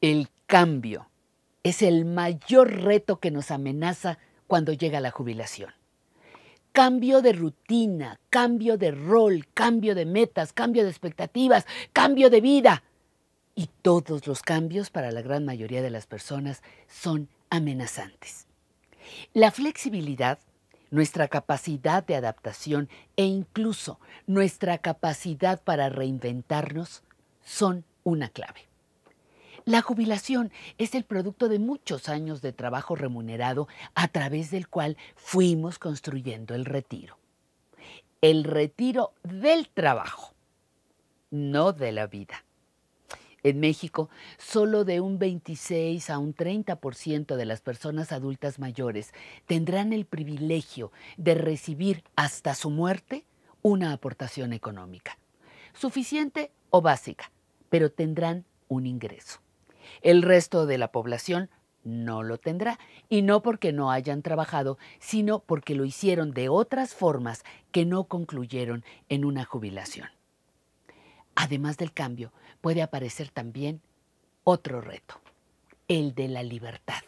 El cambio es el mayor reto que nos amenaza cuando llega la jubilación. Cambio de rutina, cambio de rol, cambio de metas, cambio de expectativas, cambio de vida. Y todos los cambios para la gran mayoría de las personas son amenazantes. La flexibilidad, nuestra capacidad de adaptación e incluso nuestra capacidad para reinventarnos son una clave. La jubilación es el producto de muchos años de trabajo remunerado a través del cual fuimos construyendo el retiro. El retiro del trabajo, no de la vida. En México, solo de un 26 a un 30% de las personas adultas mayores tendrán el privilegio de recibir hasta su muerte una aportación económica, suficiente o básica, pero tendrán un ingreso. El resto de la población no lo tendrá, y no porque no hayan trabajado, sino porque lo hicieron de otras formas que no concluyeron en una jubilación. Además del cambio, puede aparecer también otro reto, el de la libertad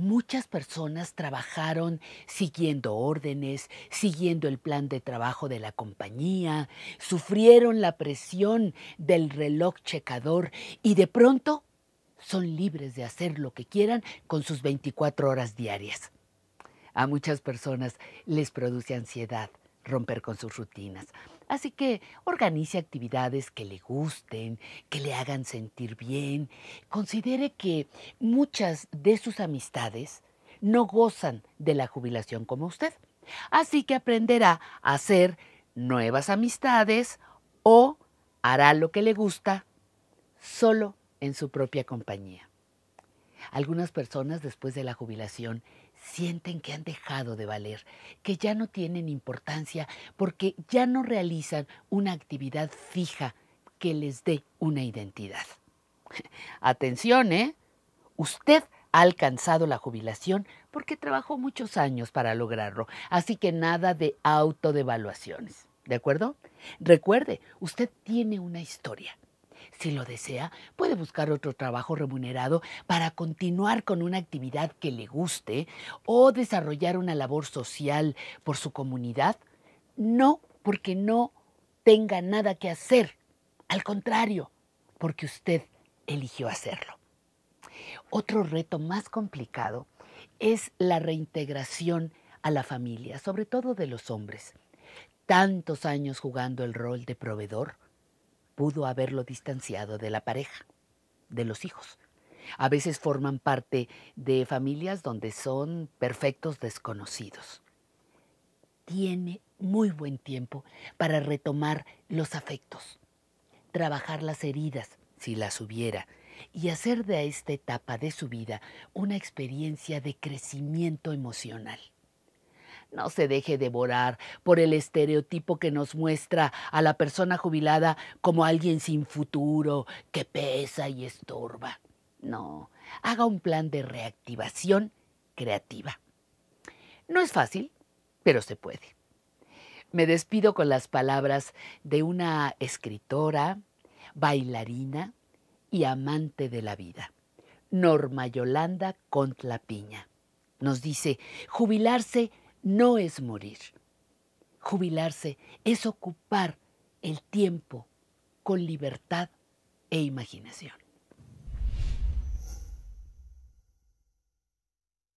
muchas personas trabajaron siguiendo órdenes, siguiendo el plan de trabajo de la compañía, sufrieron la presión del reloj checador y de pronto son libres de hacer lo que quieran con sus 24 horas diarias. A muchas personas les produce ansiedad romper con sus rutinas. Así que organice actividades que le gusten, que le hagan sentir bien. Considere que muchas de sus amistades no gozan de la jubilación como usted. Así que aprenderá a hacer nuevas amistades o hará lo que le gusta solo en su propia compañía. Algunas personas después de la jubilación sienten que han dejado de valer, que ya no tienen importancia porque ya no realizan una actividad fija que les dé una identidad. Atención, ¿eh? Usted ha alcanzado la jubilación porque trabajó muchos años para lograrlo, así que nada de autodevaluaciones, ¿de acuerdo? Recuerde, usted tiene una historia, si lo desea, puede buscar otro trabajo remunerado para continuar con una actividad que le guste o desarrollar una labor social por su comunidad. No porque no tenga nada que hacer, al contrario, porque usted eligió hacerlo. Otro reto más complicado es la reintegración a la familia, sobre todo de los hombres. Tantos años jugando el rol de proveedor, pudo haberlo distanciado de la pareja, de los hijos. A veces forman parte de familias donde son perfectos desconocidos. Tiene muy buen tiempo para retomar los afectos, trabajar las heridas, si las hubiera, y hacer de esta etapa de su vida una experiencia de crecimiento emocional no se deje devorar por el estereotipo que nos muestra a la persona jubilada como alguien sin futuro, que pesa y estorba. No, haga un plan de reactivación creativa. No es fácil, pero se puede. Me despido con las palabras de una escritora, bailarina y amante de la vida, Norma Yolanda Contlapiña. Nos dice, jubilarse no es morir. Jubilarse es ocupar el tiempo con libertad e imaginación.